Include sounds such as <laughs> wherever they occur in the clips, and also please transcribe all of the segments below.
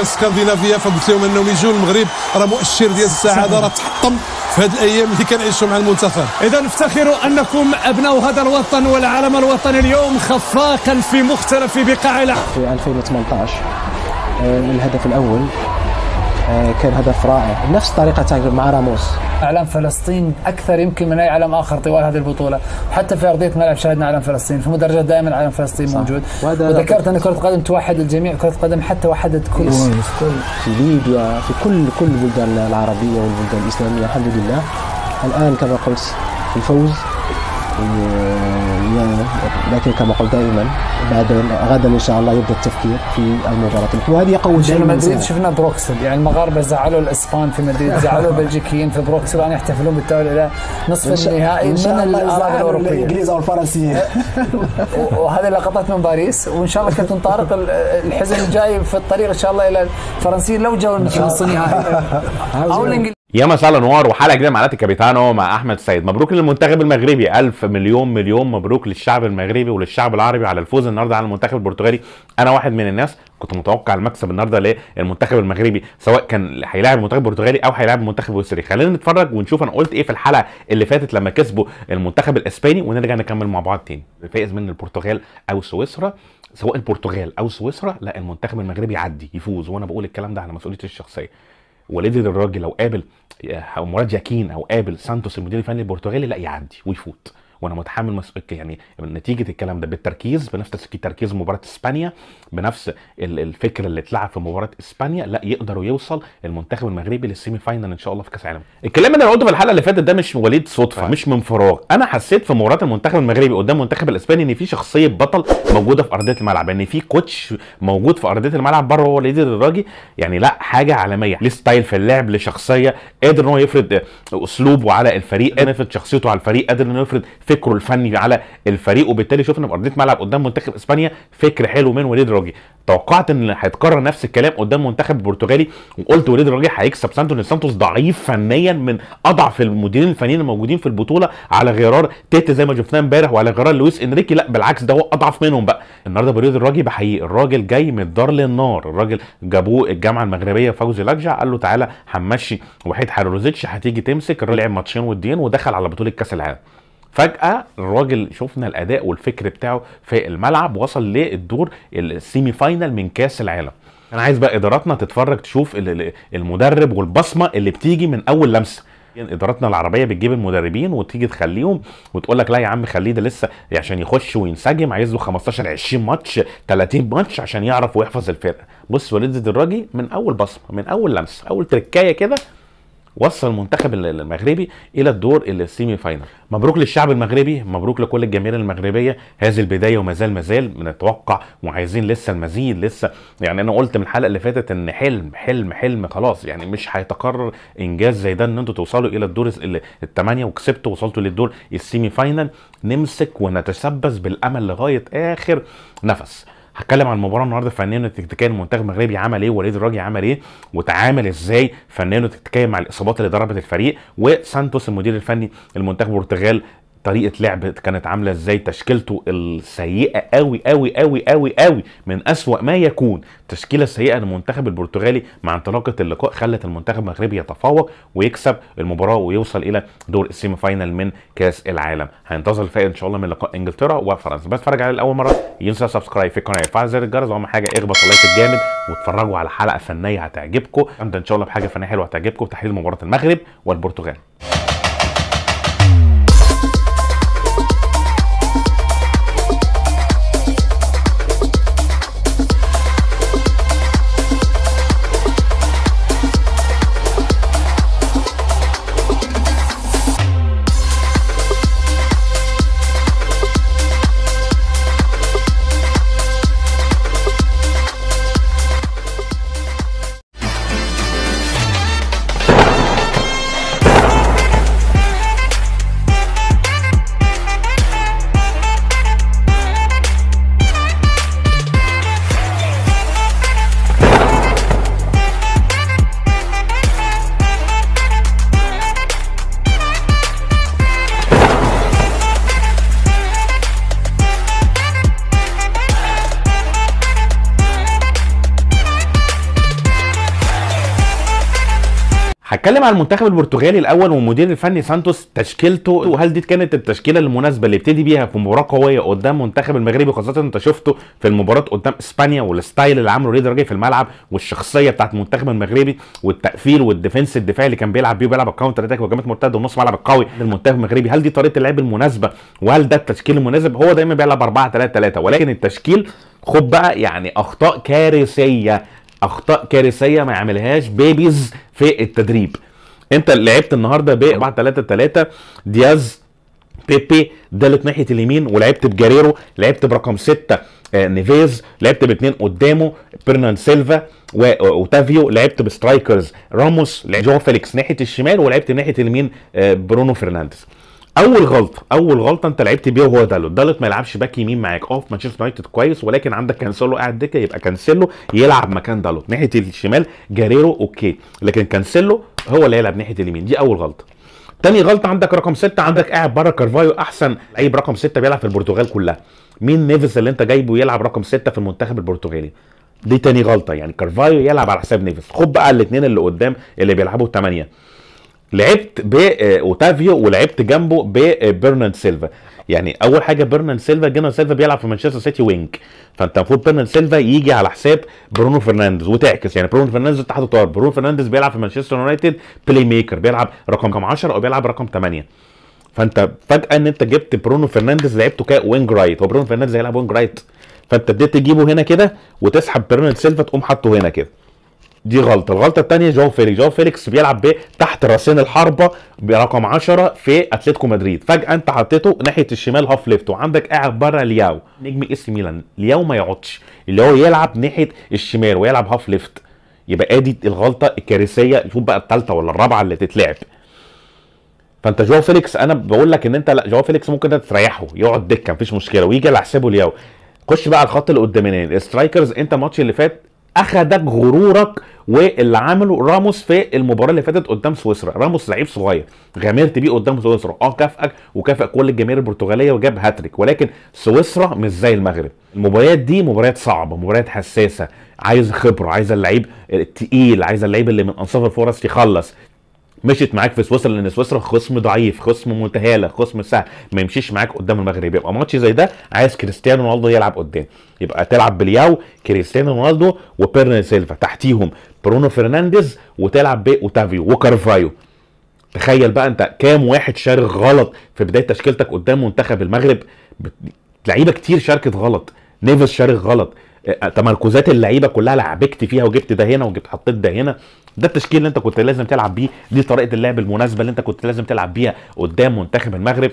ديال سكندنافيا فقلت لهم انهم يجوا المغرب راه مؤشر ديال السعاده راه تحطم في هذه الايام اللي كنعيشوا مع المنتخب اذا افتخروا انكم ابناء هذا الوطن والعالم الوطني اليوم خفاقا في مختلف بقاع العالم في 2018 آه، الهدف الاول آه، كان هدف رائع نفس طريقة مع راموس اعلام فلسطين اكثر يمكن من اي علم اخر طوال هذه البطوله وحتى في ارضيه ملعب شاهدنا علم فلسطين في المدرجات دائما علم فلسطين صح. موجود وذكرت ان كره القدم توحد الجميع كره القدم حتى وحدت كل في ليبيا في كل كل البلدان العربيه والبلدان الاسلاميه الحمد لله الان كما قلت الفوز لكن كما قلت دائما بعد غدا ان شاء الله يبدا التفكير في المباراه وهذه قوه دائما مدريد شفنا بروكسل يعني المغاربه زعلوا الاسبان في مدريد <laughs> زعلوا البلجيكيين في بروكسل الان يحتفلون بالتوالي الى نصف النهائي من الاراضي الاوروبيه الانجليز او الفرنسيين <laughs> وهذه لقطات من باريس وان شاء الله كابتن طارق الحزن الجاي في الطريق ان شاء الله الى الفرنسيين لو جاوا نصف النهائي او الانجليز يا مساء انوار وحلقه جديده مع لاتي كابيتانو مع احمد سيد مبروك للمنتخب المغربي الف مليون مليون مبروك للشعب المغربي وللشعب العربي على الفوز النهارده على المنتخب البرتغالي انا واحد من الناس كنت متوقع المكسب النهارده للمنتخب المغربي سواء كان هيلاعب المنتخب البرتغالي او هيلاعب المنتخب السوري خلينا نتفرج ونشوف انا قلت ايه في الحلقه اللي فاتت لما كسبوا المنتخب الاسباني ونرجع نكمل مع بعض تاني الفائز من البرتغال او سويسرا سواء البرتغال او سويسرا لا المنتخب المغربي يعدي يفوز وانا بقول الكلام ده على مسؤوليتي الشخصيه ولذا الراجل لو قابل آه، مراد ياكين او قابل سانتوس المدير الفني البرتغالي لا يعدي ويفوت وانا متحمل مسؤوليه يعني نتيجه الكلام ده بالتركيز بنفس تركيز مباراه اسبانيا بنفس الفكر اللي اتلعب في مباراه اسبانيا لا يقدر يوصل المنتخب المغربي للسيمي فاينل ان شاء الله في كاس العالم الكلام اللي انا قلته في الحلقه اللي فاتت ده مش وليد صدفه مش من فراغ انا حسيت في مباراه المنتخب المغربي قدام المنتخب الاسباني ان في شخصيه بطل موجوده في ارضيه الملعب ان في كوتش موجود في ارضيه الملعب بره هو اللي الراجي يعني لا حاجه عالميه ليه ستايل في اللعب لشخصيه قادر ان هو يفرض اسلوبه على الفريق قادر يفرض شخصيته على الفريق قادر ان يفرض فكره الفني على الفريق وبالتالي شفنا في ارضيه ملعب قدام منتخب اسبانيا فكر حلو من وليد راجي توقعت ان هيتكرر نفس الكلام قدام منتخب البرتغالي وقلت وليد راجي هيكسب لان سانتوس ضعيف فنيا من اضعف المديرين الفنيين الموجودين في البطوله على غرار تيتا زي ما شفناه امبارح وعلى غرار لويس انريكي لا بالعكس ده هو اضعف منهم بقى النهارده وليد الراجي بحقيقي الراجل جاي من الدار للنار الراجل جابوه الجامعه المغربيه فوزي لجع قال له تعالى هنمشي وحيد حاروزيتش هتيجي تمسك لعب ماتشين ودين ودخل على بطوله كاس العالم فجاه الراجل شفنا الاداء والفكر بتاعه في الملعب وصل للدور السيمي فاينل من كاس العالم انا عايز بقى اداراتنا تتفرج تشوف المدرب والبصمه اللي بتيجي من اول لمسه يعني اداراتنا العربيه بتجيب المدربين وتيجي تخليهم وتقول لك لا يا عم خليه ده لسه عشان يخش وينسجم عايز له 15 20 ماتش 30 ماتش عشان يعرف ويحفظ الفرقه بص وليد الدراجي من اول بصمه من اول لمسه اول تركايه كده وصل المنتخب المغربي الى الدور السيمي فاينل مبروك للشعب المغربي مبروك لكل الجماهير المغربيه هذه البدايه وما زال ما زال بنتوقع وعايزين لسه المزيد لسه يعني انا قلت من الحلقه اللي فاتت ان حلم حلم حلم خلاص يعني مش هيتكرر انجاز زي ده ان انتوا توصلوا الى الدور الثمانيه وكسبتوا وصلتوا للدور السيمي فاينل نمسك ونتشبث بالامل لغايه اخر نفس هتكلم عن المباراه النهارده فنيا التكتيكيه المنتخب المغربي عمل ايه وليد الراجي عمل ايه وتعامل ازاي فنيا التكتيكيه مع الاصابات اللي ضربت الفريق وسانتوس المدير الفني المنتخب البرتغال طريقه لعب كانت عامله ازاي تشكيلته السيئه قوي قوي قوي قوي قوي من اسوا ما يكون التشكيله السيئه للمنتخب البرتغالي مع انطلاقه اللقاء خلت المنتخب المغربي يتفوق ويكسب المباراه ويوصل الى دور السيمي فاينل من كاس العالم هينتظر الفائده ان شاء الله من لقاء انجلترا وفرنسا بس اتفرج عليه لاول مره ينسى سبسكرايب في القناه فعل زر الجرس واهم حاجه اخبط اللايك الجامد واتفرجوا على حلقه فنيه هتعجبكم ان شاء الله بحاجه فنيه حلوه هتعجبكم تحليل مباراه المغرب والبرتغال هتكلم على المنتخب البرتغالي الاول والمدير الفني سانتوس تشكيلته وهل دي كانت التشكيله المناسبه اللي يبتدي بيها في مباراه قويه قدام منتخب المغربي خاصه انت شفته في المباراه قدام اسبانيا والستايل اللي عمله ريد راجل في الملعب والشخصيه بتاعت المنتخب المغربي والتقفيل والديفنس الدفاعي اللي كان بيلعب بيه وبيلعب الكاونتر اتاك وهجمات مرتده ونص ملعب قوي للمنتخب المغربي هل دي طريقه اللعب المناسبه وهل ده التشكيل المناسب هو دايما بيلعب 4 3 3 ولكن التشكيل خد بقى يعني اخطاء كارثيه اخطاء كارثيه ما يعملهاش بيبيز في التدريب انت لعبت النهارده ب 4 3 3 دياز بيبي دالت ناحيه اليمين ولعبت بجاريرو لعبت برقم 6 آه، نيفيز لعبت باثنين قدامه برنان سيلفا واوتافيو لعبت بسترايكرز راموس جو فيليكس ناحيه الشمال ولعبت ناحيه اليمين آه، برونو فرنانديز اول غلطه اول غلطه انت لعبت بيها وهو دالوت دالوت ما يلعبش باك يمين معاك اه في مانشستر يونايتد كويس ولكن عندك كانسيلو قاعد دكه يبقى كانسيلو يلعب مكان دالوت ناحيه الشمال جاريرو اوكي لكن كانسيلو هو اللي هيلعب ناحيه اليمين دي اول غلطه تاني غلطه عندك رقم ستة عندك قاعد بره كارفايو احسن لعيب رقم ستة بيلعب في البرتغال كلها مين نيفز اللي انت جايبه يلعب رقم ستة في المنتخب البرتغالي دي تاني غلطه يعني كارفايو يلعب على حساب نيفز خد بقى الاثنين اللي قدام اللي بيلعبوا 8 لعبت باوتافيو آه، ولعبت جنبه ببرناند آه، سيلفا يعني اول حاجه برناند سيلفا جنرال سيلفا بيلعب في مانشستر سيتي وينج فانت المفروض برناند سيلفا يجي على حساب برونو فرنانديز وتعكس يعني برونو فرنانديز تحت طار برونو فرنانديز بيلعب في مانشستر يونايتد بلاي ميكر بيلعب رقم 10 او بيلعب رقم 8 فانت فجاه ان انت جبت برونو فرنانديز لعبته كوينج رايت هو برونو فرنانديز هيلعب وينج رايت فانت ابتديت تجيبه هنا كده وتسحب برناند سيلفا تقوم حاطه هنا كده دي غلطه الغلطه الثانيه جواو فيليكس جواو فيليكس بيلعب بيه تحت راسين الحربه برقم 10 في اتلتيكو مدريد فجاه انت حطيته ناحيه الشمال هاف ليفت وعندك قاعد بره لياو نجم اس ميلان لياو ما يقعدش اللي هو يلعب ناحيه الشمال ويلعب هاف ليفت يبقى ادي الغلطه الكارثيه شوف بقى الثالثه ولا الرابعه اللي تتلعب فانت جواو فيليكس انا بقول لك ان انت لا جواو فيليكس ممكن انت تريحه يقعد دكه مفيش مشكله ويجي على حسابه لياو خش بقى على الخط اللي قدامنا الاسترايكرز انت الماتش اللي فات اخدك غرورك واللي عمله راموس في المباراه اللي فاتت قدام سويسرا راموس لعيب صغير غامرت بيه قدام سويسرا اه كافئك وكافئ كل الجماهير البرتغاليه وجاب هاتريك ولكن سويسرا مش زي المغرب المباريات دي مباريات صعبه مباريات حساسه عايز خبره عايز اللعيب التقيل عايز اللعيب اللي من انصاف الفرص يخلص مشيت معاك في سويسرا لان سويسرا خصم ضعيف خصم متهالة خصم سهل ما يمشيش معاك قدام المغرب يبقى ماتش زي ده عايز كريستيانو رونالدو يلعب قدام يبقى تلعب بالياو كريستيانو رونالدو وبيرن سيلفا تحتيهم برونو فرنانديز وتلعب باوتافيو وكارفايو تخيل بقى انت كام واحد شارك غلط في بدايه تشكيلتك قدام منتخب المغرب لعيبه كتير شاركت غلط نيفيس شارك غلط آه، تمركزات اللعيبه كلها لعبكت فيها وجبت ده هنا وجبت حطيت ده هنا ده التشكيل اللي انت كنت لازم تلعب بيه دي طريقه اللعب المناسبه اللي انت كنت لازم تلعب بيها قدام منتخب المغرب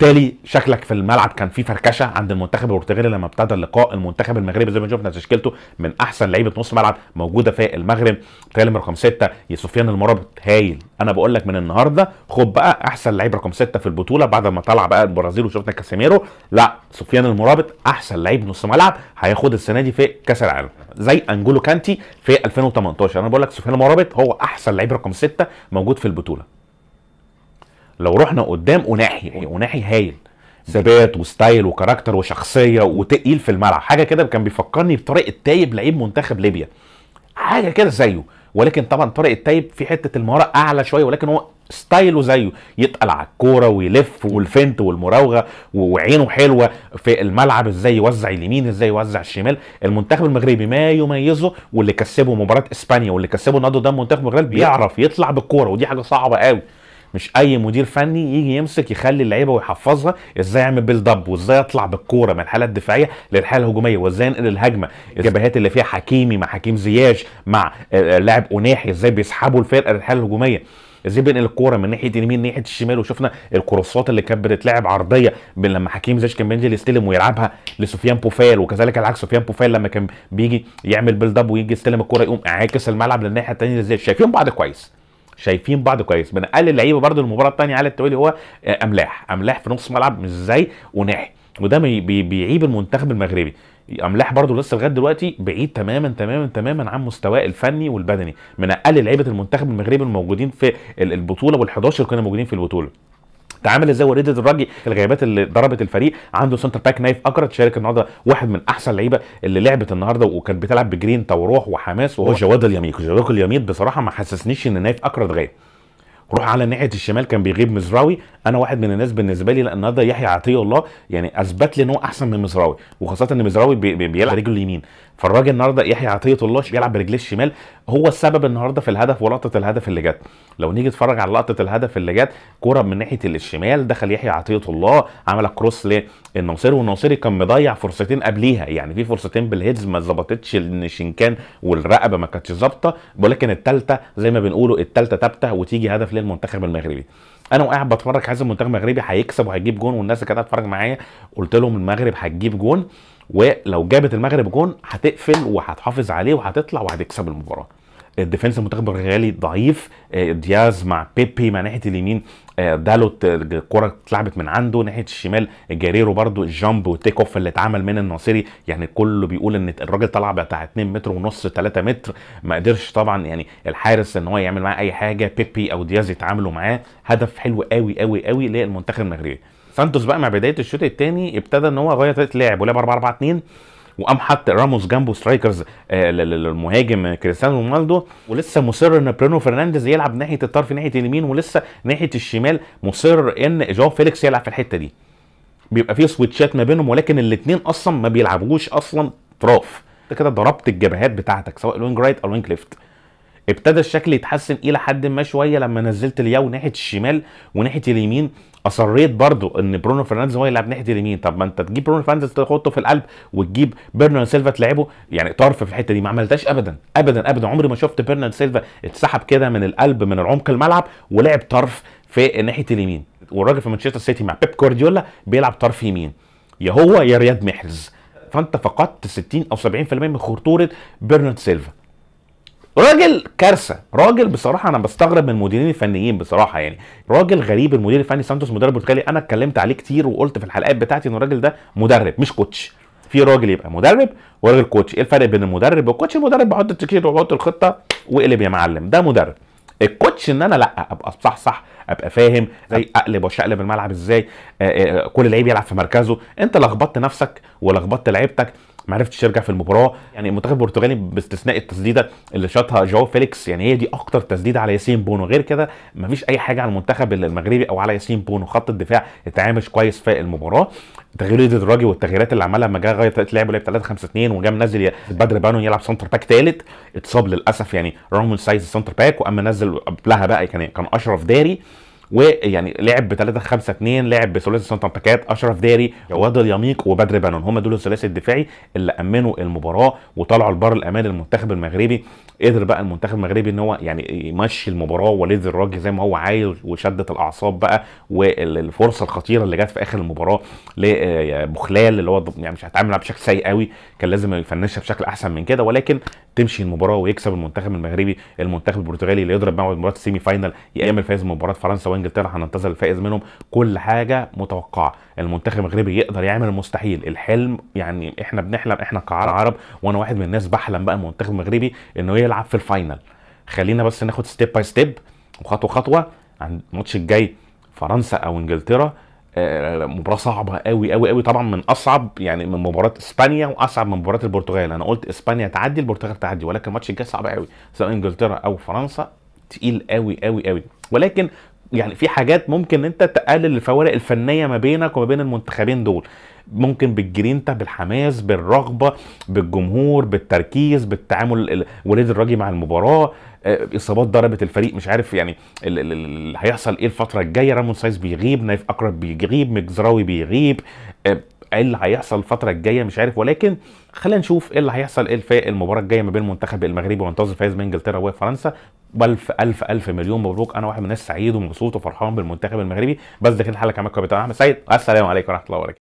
بالتالي شكلك في الملعب كان في فركشه عند المنتخب البرتغالي لما ابتدى اللقاء المنتخب المغربي زي ما شفنا تشكيلته من احسن لعيبه نص ملعب موجوده في المغرب تالي رقم سته يا سفيان المرابط هايل انا بقول لك من النهارده خد بقى احسن لعيب رقم سته في البطوله بعد ما طلع بقى البرازيل وشفنا كاسيميرو لا سفيان المرابط احسن لعيب نص ملعب هياخد السنه دي في كاس العالم زي انجولو كانتي في 2018 انا بقول لك سفيان المرابط هو احسن لعيب رقم سته موجود في البطوله لو رحنا قدام أناحي يعني أناحي هايل ثبات وستايل وكاركتر وشخصيه وتقيل في الملعب حاجه كده كان بيفكرني بطارق التايب لعيب منتخب ليبيا حاجه كده زيه ولكن طبعا طارق التايب في حته المهاره اعلى شويه ولكن هو ستايله زيه يتقل على الكوره ويلف والفنت والمراوغه وعينه حلوه في الملعب ازاي يوزع اليمين ازاي يوزع الشمال المنتخب المغربي ما يميزه واللي كسبه مباراه اسبانيا واللي كسبه نادو ده منتخب المغرب بيعرف يطلع بالكوره ودي حاجه صعبه قوي مش اي مدير فني يجي يمسك يخلي اللعيبه ويحفظها ازاي اعمل بيلد اب وازاي اطلع بالكوره من الحاله الدفاعيه للحاله الهجوميه وازاي انقل الهجمه الجبهات اللي فيها حكيمي مع حكيم زياش مع آه، آه، لاعب اوناحي ازاي بيسحبوا الفرقه للحاله الهجوميه ازاي بينقل الكوره من ناحيه اليمين ناحيه الشمال وشفنا الكروسات اللي كانت بتتلعب عرضيه من لما حكيم زياش كان بينزل يستلم ويلعبها لسفيان بوفال وكذلك العكس سفيان بوفال لما كان بيجي يعمل بيلد اب ويجي يستلم الكوره يقوم عاكس الملعب للناحيه الثانيه لزياش شايفين بعض كويس شايفين بعض كويس من اقل اللعيبه برده المباراه الثانيه على التوالي هو آه، املاح املاح في نص ملعب مش زي وناحي وده بي بيعيب المنتخب المغربي املاح برده لسه لغايه دلوقتي بعيد تماما تماما تماما عن مستواه الفني والبدني من اقل لعيبه المنتخب المغربي الموجودين في البطوله وال11 كانوا موجودين في البطوله تعامل ازاي وريدت الراجي الغيابات اللي ضربت الفريق عنده سنتر باك نايف اكرت شارك النهارده واحد من احسن اللعيبه اللي لعبت النهارده وكان بتلعب بجرين وروح وحماس وهو جواد اليميك جواد اليميك بصراحه ما حسسنيش ان نايف اكرت غايب روح على ناحيه الشمال كان بيغيب مزراوي انا واحد من الناس بالنسبه لي لان ده يحيى عطيه الله يعني اثبت لي ان هو احسن من مزراوي وخاصه ان مزراوي بيلعب رجله اليمين فالراجل النهارده يحيى عطيه الله بيلعب برجليه الشمال هو السبب النهارده في الهدف ولقطه الهدف اللي جت لو نيجي نتفرج على لقطه الهدف اللي جت كوره من ناحيه الشمال دخل يحيى عطيه الله عمل كروس للناصري والناصري كان مضيع فرصتين قبليها يعني في فرصتين بالهيدز ما ظبطتش الشنكان والرقبه ما كانتش ظابطه ولكن الثالثه زي ما بنقولوا الثالثه ثابته وتيجي هدف للمنتخب المغربي انا وقاعد بتفرج عايز المنتخب المغربي هيكسب وهيجيب جون والناس كانت بتتفرج معايا قلت لهم المغرب هتجيب جون ولو جابت المغرب جون هتقفل وهتحافظ عليه وهتطلع وهتكسب المباراه الديفنس المنتخب البرتغالي ضعيف آه، دياز مع بيبي مع ناحيه اليمين آه، دالوت آه، الكره اتلعبت من عنده ناحيه الشمال جاريرو برده الجامب والتيك اوف اللي اتعمل من الناصري يعني كله بيقول ان الراجل طلع بتاع 2 متر ونص 3 متر ما قدرش طبعا يعني الحارس ان هو يعمل معاه اي حاجه بيبي او دياز يتعاملوا معاه هدف حلو قوي قوي قوي للمنتخب المغربي سانتوس بقى مع بدايه الشوط الثاني ابتدى ان هو غير طريقه لعب ولعب 4 4 2 وقام حط راموس جنبه سترايكرز المهاجم آه، كريستيانو رونالدو ولسه مصر ان برونو فرنانديز يلعب ناحيه الطرف ناحيه اليمين ولسه ناحيه الشمال مصر ان جو فيليكس يلعب في الحته دي بيبقى في سويتشات ما بينهم ولكن الاثنين اصلا ما بيلعبوش اصلا اطراف انت كده ضربت الجبهات بتاعتك سواء الوينج رايت او الوينج ليفت ابتدى الشكل يتحسن الى حد ما شويه لما نزلت الياو ناحيه الشمال وناحيه اليمين اصريت برضو ان برونو فرنانديز هو يلعب ناحيه اليمين طب ما انت تجيب برونو فرنانديز تحطه في القلب وتجيب بيرنارد سيلفا تلعبه يعني طرف في الحته دي ما عملتهاش ابدا ابدا ابدا عمري ما شفت بيرنارد سيلفا اتسحب كده من القلب من العمق الملعب ولعب طرف في ناحيه اليمين والراجل في مانشستر سيتي مع بيب كورديولا بيلعب طرف يمين يا هو يا رياض محرز فانت فقدت 60 او 70% من خطوره بيرنارد سيلفا راجل كارثه راجل بصراحه انا بستغرب من المديرين الفنيين بصراحه يعني راجل غريب المدير الفني سانتوس مدرب برتغالي انا اتكلمت عليه كتير وقلت في الحلقات بتاعتي ان الراجل ده مدرب مش كوتش في راجل يبقى مدرب وراجل كوتش ايه الفرق بين المدرب والكوتش المدرب بحط التكتيك وبحط الخطه واقلب يا معلم ده مدرب الكوتش ان انا لا ابقى صح صح ابقى فاهم زي اقلب واشقلب الملعب ازاي آه، آه، كل لعيب يلعب في مركزه انت لخبطت نفسك ولخبطت لعيبتك ما عرفتش يرجع في المباراه يعني المنتخب البرتغالي باستثناء التسديده اللي شاطها جواو فيليكس يعني هي دي اكتر تسديده على ياسين بونو غير كده ما فيش اي حاجه على المنتخب المغربي او على ياسين بونو خط الدفاع اتعامل كويس في المباراه تغيير الراجي والتغييرات اللي عملها لما جه غير طريقه لعبه لعب 3 5 2 وجا منزل بدر بانو يلعب سنتر باك ثالث اتصاب للاسف يعني رامون سايز سنتر باك واما نزل قبلها بقى كان يعني كان اشرف داري ويعني لعب ب 3 5 2 لعب بثلاثي سانتا باكات اشرف داري جواد اليميق وبدر بانون هم دول الثلاثي الدفاعي اللي امنوا المباراه وطلعوا لبر الامان المنتخب المغربي قدر بقى المنتخب المغربي ان هو يعني يمشي المباراه وليد الراجل زي ما هو عايز وشدت الاعصاب بقى والفرصه الخطيره اللي جت في اخر المباراه لبخلال آه، اللي هو يعني مش هتعامل بشكل سيء قوي كان لازم يفنشها بشكل احسن من كده ولكن تمشي المباراه ويكسب المنتخب المغربي المنتخب البرتغالي اللي يضرب معه مباراه السيمي فاينل يا اما فايز مباراه فرنسا انجلترا هننتظر الفائز منهم كل حاجه متوقعه المنتخب المغربي يقدر يعمل المستحيل الحلم يعني احنا بنحلم احنا كعرب وانا واحد من الناس بحلم بقى المنتخب المغربي انه يلعب في الفاينل خلينا بس ناخد ستيب باي ستيب وخطوه خطوه عند الماتش الجاي فرنسا او انجلترا آه، مباراه صعبه قوي قوي قوي طبعا من اصعب يعني من مباراه اسبانيا واصعب من مباراه البرتغال انا قلت اسبانيا تعدي البرتغال تعدي ولكن الماتش الجاي صعب قوي سواء انجلترا او فرنسا تقيل قوي قوي قوي ولكن يعني في حاجات ممكن انت تقلل الفوارق الفنيه ما بينك وما بين المنتخبين دول ممكن بالجرينتا بالحماس بالرغبه بالجمهور بالتركيز بالتعامل وليد الراجي مع المباراه آه، اصابات ضربت الفريق مش عارف يعني اللي هيحصل ايه الفتره الجايه رامون سايز بيغيب نايف اقرب بيغيب مجزراوي بيغيب آه، ايه اللي هيحصل الفتره الجايه مش عارف ولكن خلينا نشوف ايه اللي هيحصل ايه الفايق المباراه الجايه ما بين المنتخب المغربي وانتظر فايز من انجلترا وفرنسا والف الف الف مليون مبروك انا واحد من الناس سعيد ومبسوط وفرحان بالمنتخب المغربي بس ده كده الحلقه معاكم كابتن احمد سعيد السلام عليكم ورحمه الله وبركاته